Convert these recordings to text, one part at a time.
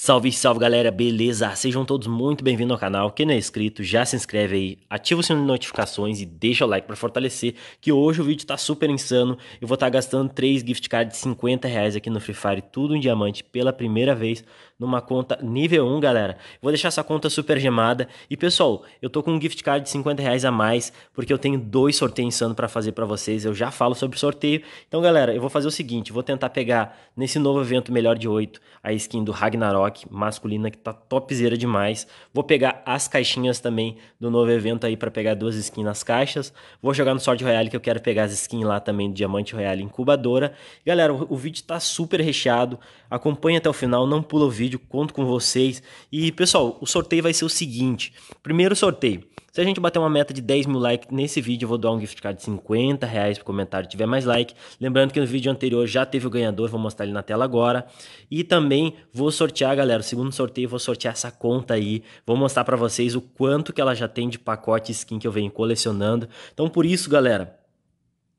Salve, salve galera, beleza? Sejam todos muito bem-vindos ao canal. Quem não é inscrito, já se inscreve aí, ativa o sininho de notificações e deixa o like para fortalecer, que hoje o vídeo tá super insano. Eu vou estar tá gastando 3 gift cards de 50 reais aqui no Free Fire, tudo em diamante pela primeira vez numa conta nível 1, galera. Vou deixar essa conta super gemada. E pessoal, eu tô com um gift card de 50 reais a mais, porque eu tenho dois sorteios insano para fazer para vocês. Eu já falo sobre sorteio. Então, galera, eu vou fazer o seguinte: vou tentar pegar nesse novo evento melhor de 8 a skin do Ragnarok masculina, que tá topzera demais. Vou pegar as caixinhas também do novo evento aí para pegar duas skins nas caixas. Vou jogar no Sword Royale, que eu quero pegar as skins lá também do Diamante Royale incubadora. Galera, o, o vídeo tá super recheado. Acompanhe até o final, não pula o vídeo, conto com vocês. E pessoal, o sorteio vai ser o seguinte: primeiro sorteio. Se a gente bater uma meta de 10 mil likes nesse vídeo, eu vou dar um gift card de 50 reais pro comentário tiver mais like. Lembrando que no vídeo anterior já teve o ganhador, vou mostrar ele na tela agora. E também vou sortear, galera, o segundo sorteio, vou sortear essa conta aí. Vou mostrar para vocês o quanto que ela já tem de pacote skin que eu venho colecionando. Então por isso, galera,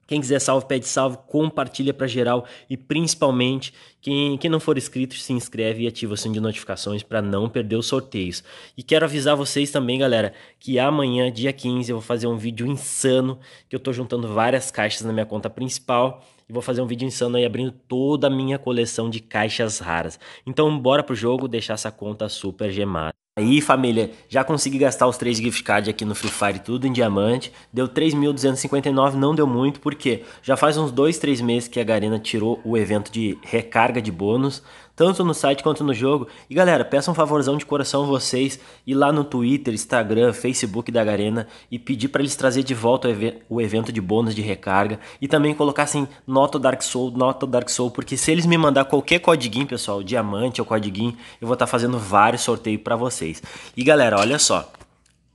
quem quiser salve, pede salve, compartilha para geral e principalmente quem, quem não for inscrito se inscreve e ativa o sininho de notificações para não perder os sorteios. E quero avisar vocês também, galera, que amanhã, dia 15, eu vou fazer um vídeo insano que eu tô juntando várias caixas na minha conta principal e vou fazer um vídeo insano aí abrindo toda a minha coleção de caixas raras. Então bora pro jogo, deixar essa conta super gemada. Aí, família, já consegui gastar os três gift cards aqui no Free Fire, tudo em diamante. Deu 3.259, não deu muito, porque já faz uns dois, três meses que a Garena tirou o evento de recarga de bônus tanto no site quanto no jogo. E galera, peça um favorzão de coração vocês ir lá no Twitter, Instagram, Facebook da Garena e pedir para eles trazer de volta o, ev o, evento de bônus de recarga e também colocar assim nota Dark Soul, nota Dark Soul, porque se eles me mandar qualquer código, pessoal, diamante ou código, eu vou estar tá fazendo vários sorteios para vocês. E galera, olha só.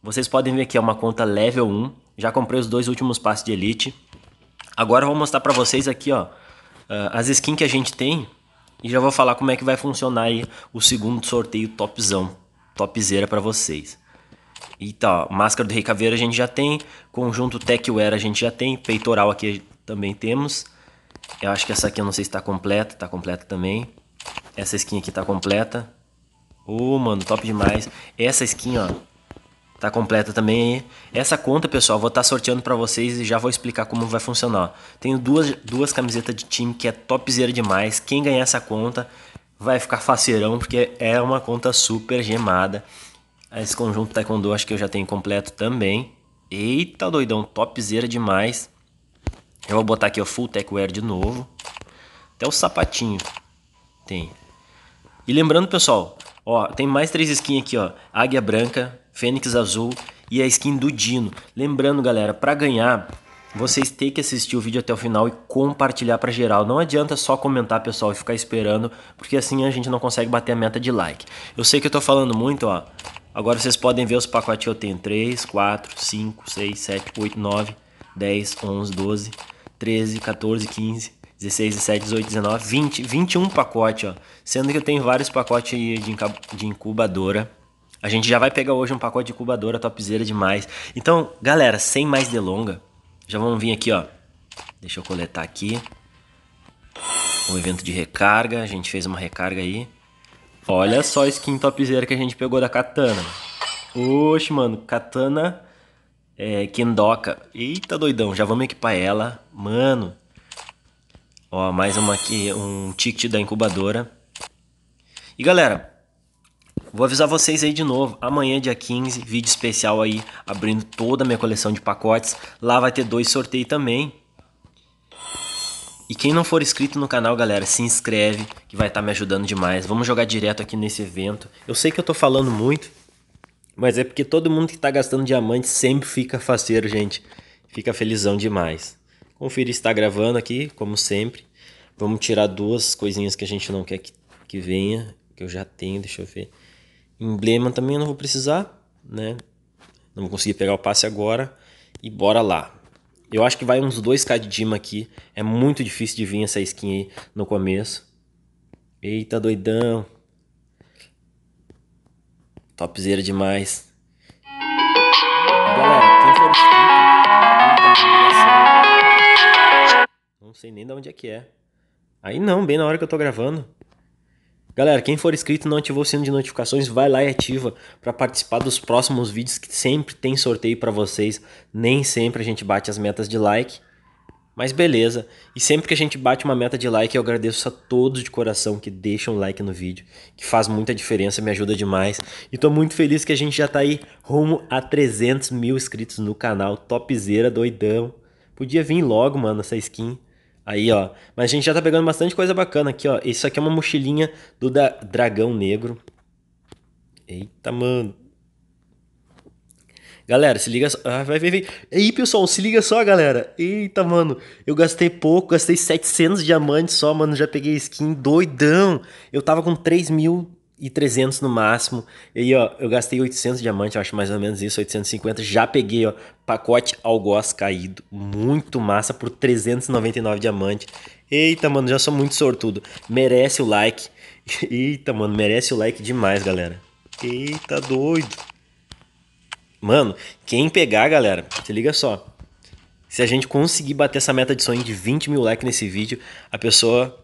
Vocês podem ver que é uma conta level 1, já comprei os dois últimos passes de elite. Agora eu vou mostrar para vocês aqui, ó, ah, as skins que a gente tem e já vou falar como é que vai funcionar aí o segundo sorteio topzão, topzera para vocês. E tá, máscara do Rei Caveira a gente já tem, conjunto Techwear a gente já tem, peitoral aqui também temos. Eu acho que essa aqui eu não sei se tá completa, tá completa também. Essa skin aqui tá completa. Ô, oh, mano, top demais. Essa skin, ó, tá completa também. Essa conta, pessoal, vou estar tá sorteando para vocês e já vou explicar como vai funcionar. Tenho duas, duas camisetas de time que é topzera demais. Quem ganhar essa conta vai ficar faceirão, porque é uma conta super gemada. Esse conjunto Taekwondo acho que eu já tenho completo também. Eita doidão, topzera demais. Eu vou botar aqui o Full Tech Wear de novo. Até o sapatinho tem. E lembrando, pessoal, ó, tem mais três skins aqui, ó. Águia branca, Fênix Azul e a skin do Dino. Lembrando, galera, para ganhar, vocês têm que assistir o vídeo até o final e compartilhar para geral. Não adianta só comentar, pessoal, e ficar esperando, porque assim a gente não consegue bater a meta de like. Eu sei que eu tô falando muito, ó. Agora vocês podem ver os pacotes que eu tenho: 3, 4, 5, 6, 7, 8, 9, 10, 11, 12, 13, 14, 15, 16, 17, 18, 19, 20, 21 pacote, ó. Sendo que eu tenho vários pacotes de incubadora. A gente já vai pegar hoje um pacote de incubadora topzera demais. Então, galera, sem mais delonga, já vamos vir aqui, ó. Deixa eu coletar aqui. Um evento de recarga, a gente fez uma recarga aí. Olha só a skin topzera que a gente pegou da Katana. Oxe, mano, Katana é, Kendoka. Eita, doidão, já vamos equipar ela. Mano. Ó, mais uma aqui, um ticket da incubadora. E galera, Vou avisar vocês aí de novo, amanhã dia 15, vídeo especial aí, abrindo toda a minha coleção de pacotes. Lá vai ter dois sorteios também. E quem não for inscrito no canal, galera, se inscreve, que vai estar tá me ajudando demais. Vamos jogar direto aqui nesse evento. Eu sei que eu tô falando muito, mas é porque todo mundo que tá gastando diamante sempre fica faceiro, gente. Fica felizão demais. Confira está gravando aqui, como sempre. Vamos tirar duas coisinhas que a gente não quer que, que venha, que eu já tenho, deixa eu ver. Emblema também eu não vou precisar, né? Não vou conseguir pegar o passe agora. E bora lá. Eu acho que vai uns 2k de Dima aqui. É muito difícil de vir essa skin aí no começo. Eita, doidão. Topzera demais. Galera, quem for inscrito... Não sei nem de onde é que é. Aí não, bem na hora que eu tô gravando. Galera, quem for inscrito e não ativou o sino de notificações, vai lá e ativa para participar dos próximos vídeos que sempre tem sorteio para vocês. Nem sempre a gente bate as metas de like, mas beleza. E sempre que a gente bate uma meta de like, eu agradeço a todos de coração que deixam like no vídeo, que faz muita diferença, me ajuda demais. E tô muito feliz que a gente já tá aí rumo a 300 mil inscritos no canal, topzera doidão. Podia vir logo, mano, essa skin. Aí, ó. Mas a gente já tá pegando bastante coisa bacana aqui, ó. Isso aqui é uma mochilinha do da Dragão Negro. Eita, mano. Galera, se liga só. Ah, vai, vai, vai. Aí, pessoal, se liga só, galera. Eita, mano. Eu gastei pouco, gastei 700 diamantes só, mano. Já peguei skin doidão. Eu tava com 3 mil e 300 no máximo. E aí, ó, eu gastei 800 diamantes, eu acho mais ou menos isso, 850. Já peguei, ó, pacote algoz caído, muito massa, por 399 diamantes. Eita, mano, já sou muito sortudo. Merece o like. Eita, mano, merece o like demais, galera. Eita, doido. Mano, quem pegar, galera, se liga só. Se a gente conseguir bater essa meta de sonho de 20 mil likes nesse vídeo, a pessoa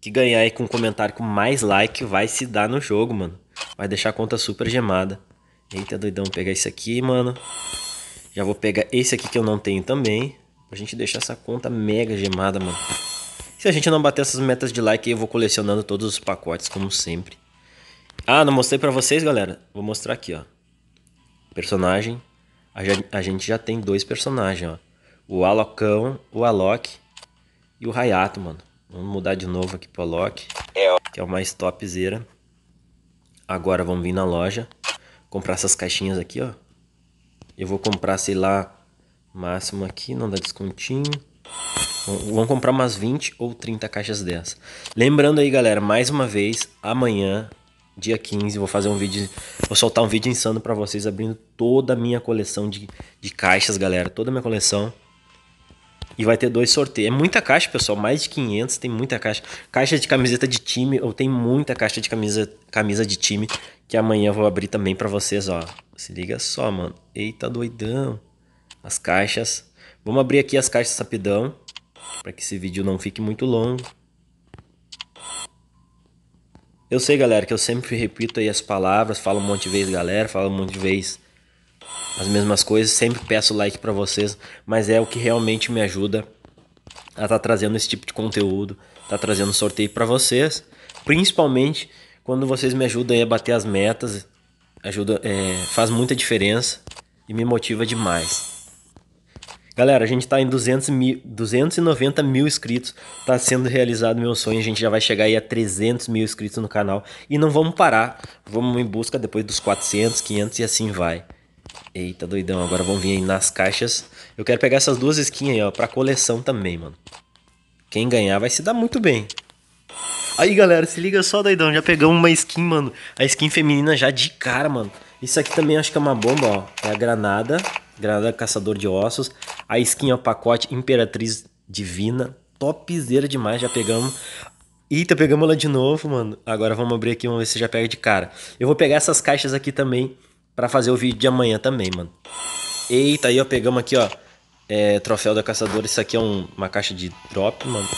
que ganhar aí com um comentário com mais like vai se dar no jogo, mano. Vai deixar a conta super gemada. Eita, doidão, vou pegar isso aqui, mano. Já vou pegar esse aqui que eu não tenho também. Pra gente deixar essa conta mega gemada, mano. Se a gente não bater essas metas de like, eu vou colecionando todos os pacotes, como sempre. Ah, não mostrei pra vocês, galera. Vou mostrar aqui, ó. Personagem. A gente já tem dois personagens, ó. O Alocão, o Alok e o Rayato, mano. Vamos mudar de novo aqui pro Lock, é, que é o mais topzera. Agora vamos vir na loja, comprar essas caixinhas aqui, ó. Eu vou comprar, sei lá, máximo aqui, não dá descontinho. Vamos comprar umas 20 ou 30 caixas dessas. Lembrando aí, galera, mais uma vez, amanhã, dia 15, vou fazer um vídeo, vou soltar um vídeo insano para vocês abrindo toda a minha coleção de, de caixas, galera, toda a minha coleção. E vai ter dois sorteios. É muita caixa, pessoal. Mais de 500, tem muita caixa. Caixa de camiseta de time, ou tem muita caixa de camisa, camisa de time que amanhã eu vou abrir também para vocês, ó. Se liga só, mano. Eita doidão. As caixas. Vamos abrir aqui as caixas rapidão, para que esse vídeo não fique muito longo. Eu sei, galera, que eu sempre repito aí as palavras, falo um monte de vez, galera, falo um monte de vez as mesmas coisas. Sempre peço like para vocês, mas é o que realmente me ajuda a estar tá trazendo esse tipo de conteúdo, tá trazendo sorteio para vocês, principalmente quando vocês me ajudam a bater as metas, ajuda, é, faz muita diferença e me motiva demais. Galera, a gente está em 200 mil, 290 mil inscritos, está sendo realizado meu sonho, a gente já vai chegar aí a 300 mil inscritos no canal e não vamos parar, vamos em busca depois dos 400, 500 e assim vai. Eita, doidão. Agora vão vir aí nas caixas. Eu quero pegar essas duas skins aí, ó, pra coleção também, mano. Quem ganhar vai se dar muito bem. Aí, galera, se liga só, doidão. Já pegamos uma skin, mano. A skin feminina já de cara, mano. Isso aqui também acho que é uma bomba, ó. É a granada. Granada caçador de ossos. A skin, ó, é pacote Imperatriz Divina. Topzera demais, já pegamos. Eita, pegamos ela de novo, mano. Agora vamos abrir aqui, vamos ver se já pega de cara. Eu vou pegar essas caixas aqui também para fazer o vídeo de amanhã também, mano. Eita, aí ó, pegamos aqui, ó, é, troféu da caçadora. Isso aqui é um, uma caixa de drop, mano.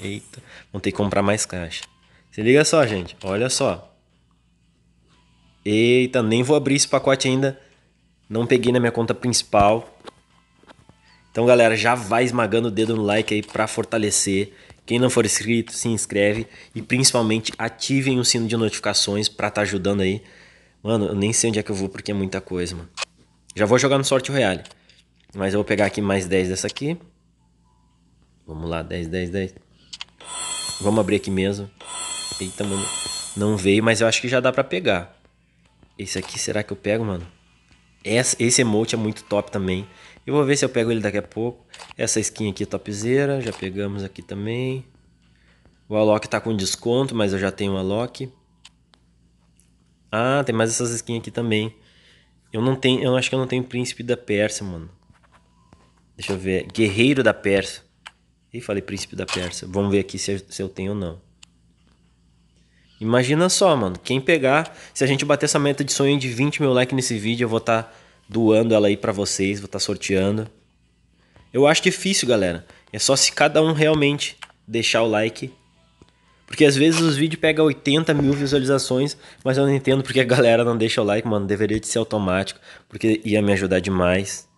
Eita, vão ter que comprar mais caixa. Se liga só, gente, olha só. Eita, nem vou abrir esse pacote ainda. Não peguei na minha conta principal. Então, galera, já vai esmagando o dedo no like aí para fortalecer. Quem não for inscrito, se inscreve. E principalmente ativem o sino de notificações para estar tá ajudando aí Mano, eu nem sei onde é que eu vou porque é muita coisa, mano. Já vou jogar no Sorte Royale. Mas eu vou pegar aqui mais 10 dessa aqui. Vamos lá, 10, 10, 10. Vamos abrir aqui mesmo. Eita, mano. Não veio, mas eu acho que já dá pra pegar. Esse aqui, será que eu pego, mano? Essa, esse emote é muito top também. Eu vou ver se eu pego ele daqui a pouco. Essa skin aqui é topzera. Já pegamos aqui também. O Alok tá com desconto, mas eu já tenho o Alok. Ah, tem mais essas skins aqui também. Eu não tenho. Eu acho que eu não tenho príncipe da Pérsia, mano. Deixa eu ver. Guerreiro da Pérsia. Ih, falei príncipe da Pérsia. Vamos ver aqui se, se eu tenho ou não. Imagina só, mano. Quem pegar. Se a gente bater essa meta de sonho de 20 mil likes nesse vídeo, eu vou estar tá doando ela aí para vocês. Vou estar tá sorteando. Eu acho difícil, galera. É só se cada um realmente deixar o like porque às vezes os vídeos pegam 80 mil visualizações, mas eu não entendo porque a galera não deixa o like, mano. Deveria de ser automático, porque ia me ajudar demais.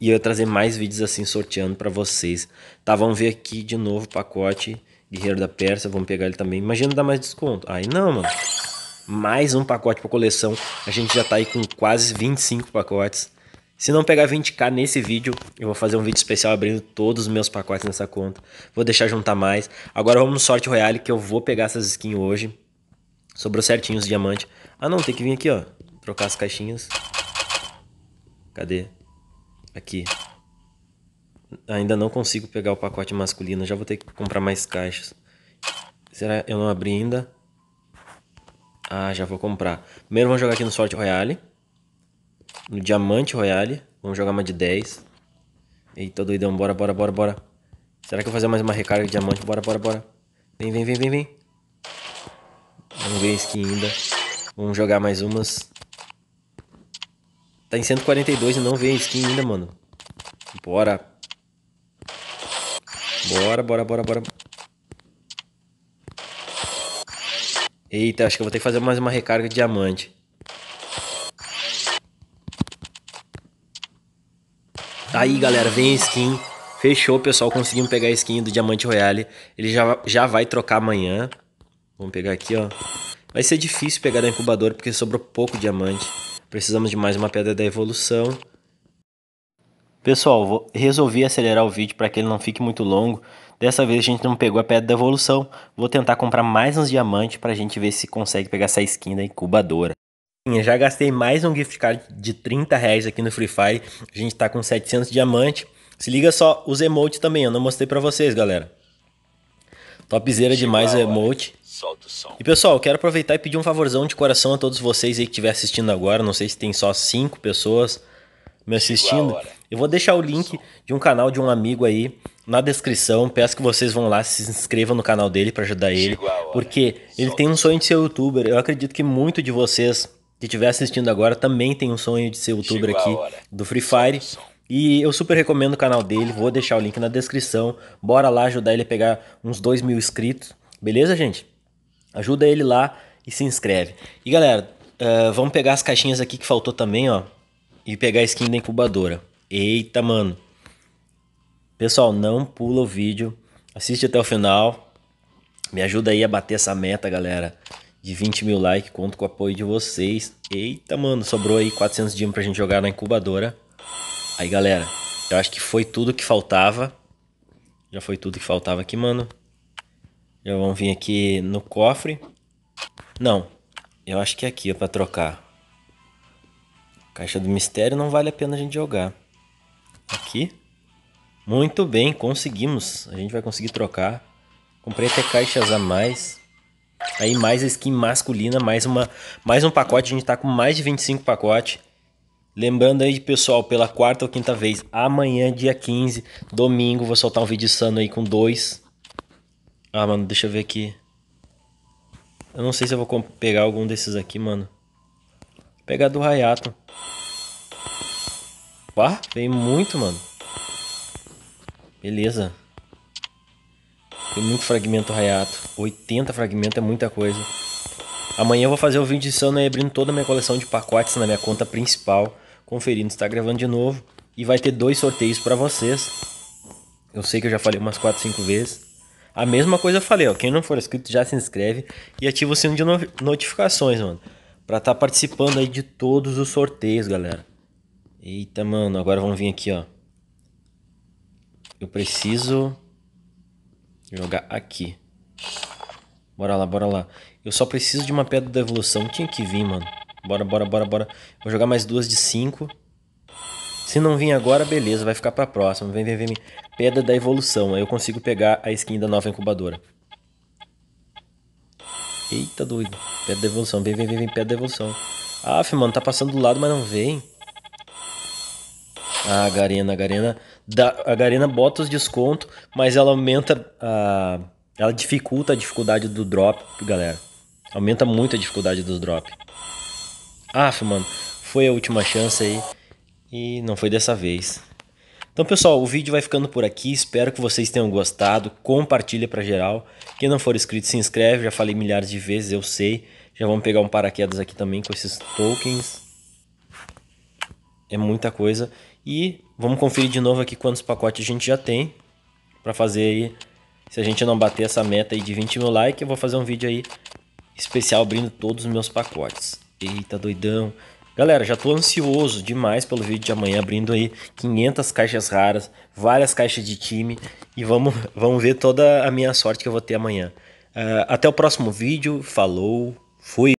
E eu ia trazer mais vídeos assim sorteando para vocês. Tá, vamos ver aqui de novo o pacote Guerreiro da Pérsia. Vamos pegar ele também. Imagina dar mais desconto. Aí não, mano. Mais um pacote pra coleção. A gente já tá aí com quase 25 pacotes. Se não pegar 20k nesse vídeo, eu vou fazer um vídeo especial abrindo todos os meus pacotes nessa conta. Vou deixar juntar mais. Agora vamos no sorte royale que eu vou pegar essas skins hoje. Sobrou certinho os diamantes. Ah não, tem que vir aqui, ó. Trocar as caixinhas. Cadê? Aqui. Ainda não consigo pegar o pacote masculino. Já vou ter que comprar mais caixas. Será eu não abri ainda? Ah, já vou comprar. Primeiro vamos jogar aqui no sorte royale no Diamante Royale. Vamos jogar uma de 10. Eita, doidão, bora, bora, bora, bora. Será que eu vou fazer mais uma recarga de diamante? Bora, bora, bora. Vem, vem, vem, vem, vem. Vamos ver a skin ainda. Vamos jogar mais umas. Tá em 142 e não veio a skin ainda, mano. Bora. Bora, bora, bora, bora. Eita, acho que eu vou ter que fazer mais uma recarga de diamante. Tá aí, galera, vem skin. Fechou, pessoal, conseguimos pegar a skin do Diamante Royale. Ele já, já vai trocar amanhã. Vamos pegar aqui, ó. Vai ser difícil pegar da incubadora porque sobrou pouco diamante. Precisamos de mais uma pedra da evolução. Pessoal, vou, resolvi acelerar o vídeo para que ele não fique muito longo. Dessa vez a gente não pegou a pedra da evolução. Vou tentar comprar mais uns diamantes para a gente ver se consegue pegar essa skin da incubadora já gastei mais um gift card de 30 reais aqui no Free Fire. A gente tá com 700 diamante. Se liga só, os emotes também. Eu não mostrei para vocês, galera. Topzera demais o emote. E pessoal, quero aproveitar e pedir um favorzão de coração a todos vocês aí que estiver assistindo agora. Não sei se tem só cinco pessoas me assistindo. Eu vou deixar o link de um canal de um amigo aí na descrição. Peço que vocês vão lá, se inscrevam no canal dele para ajudar ele. Porque ele tem um sonho de ser youtuber. Eu acredito que muito de vocês que estiver assistindo agora também tem um sonho de ser youtuber aqui do Free Fire. E eu super recomendo o canal dele, vou deixar o link na descrição. Bora lá ajudar ele a pegar uns 2 mil inscritos, beleza, gente? Ajuda ele lá e se inscreve. E galera, uh, vamos pegar as caixinhas aqui que faltou também, ó. E pegar a skin da incubadora. Eita, mano. Pessoal, não pula o vídeo. Assiste até o final. Me ajuda aí a bater essa meta, galera de 20 mil likes, conto com o apoio de vocês. Eita, mano, sobrou aí 400 dias pra gente jogar na incubadora. Aí, galera, eu acho que foi tudo que faltava. Já foi tudo que faltava aqui, mano. Já vamos vir aqui no cofre. Não, eu acho que é aqui é pra trocar. Caixa do mistério não vale a pena a gente jogar. Aqui. Muito bem, conseguimos. A gente vai conseguir trocar. Comprei até caixas a mais. Aí mais a skin masculina, mais, uma, mais um pacote, a gente tá com mais de 25 pacotes. Lembrando aí, pessoal, pela quarta ou quinta vez, amanhã, dia 15, domingo, vou soltar um vídeo sano aí com dois. Ah, mano, deixa eu ver aqui. Eu não sei se eu vou pegar algum desses aqui, mano. Vou pegar do Rayato. Pá, veio muito, mano. Beleza. Tem muito fragmento raiato. 80 fragmentos é muita coisa. Amanhã eu vou fazer o vídeo de Sana abrindo toda a minha coleção de pacotes na minha conta principal, conferindo se está gravando de novo. E vai ter dois sorteios para vocês. Eu sei que eu já falei umas 4, 5 vezes. A mesma coisa eu falei, ó. Quem não for inscrito já se inscreve e ativa o sino de no notificações, mano. Pra estar tá participando aí de todos os sorteios, galera. Eita, mano. Agora vamos vir aqui, ó. Eu preciso Jogar aqui. Bora lá, bora lá. Eu só preciso de uma pedra da evolução. Tinha que vir, mano. Bora, bora, bora, bora. Vou jogar mais duas de cinco. Se não vir agora, beleza. Vai ficar pra próxima. Vem, vem, vem. Pedra da evolução. Aí eu consigo pegar a skin da nova incubadora. Eita, doido. Pedra da evolução. Vem, vem, vem, vem. Pedra da evolução. Aff, mano. Tá passando do lado, mas não vem. Ah, Garena, Garena da, a Garena bota os desconto mas ela aumenta a. Ela dificulta a dificuldade do drop, galera. Aumenta muito a dificuldade do drop. Aff, mano, foi a última chance aí. E não foi dessa vez. Então, pessoal, o vídeo vai ficando por aqui. Espero que vocês tenham gostado. Compartilha para geral. Quem não for inscrito, se inscreve. Já falei milhares de vezes, eu sei. Já vamos pegar um paraquedas aqui também com esses tokens é muita coisa. E vamos conferir de novo aqui quantos pacotes a gente já tem para fazer aí. Se a gente não bater essa meta aí de 20 mil likes, eu vou fazer um vídeo aí especial abrindo todos os meus pacotes. Eita doidão. Galera, já tô ansioso demais pelo vídeo de amanhã abrindo aí 500 caixas raras, várias caixas de time e vamos, vamos ver toda a minha sorte que eu vou ter amanhã. Uh, até o próximo vídeo, falou, fui!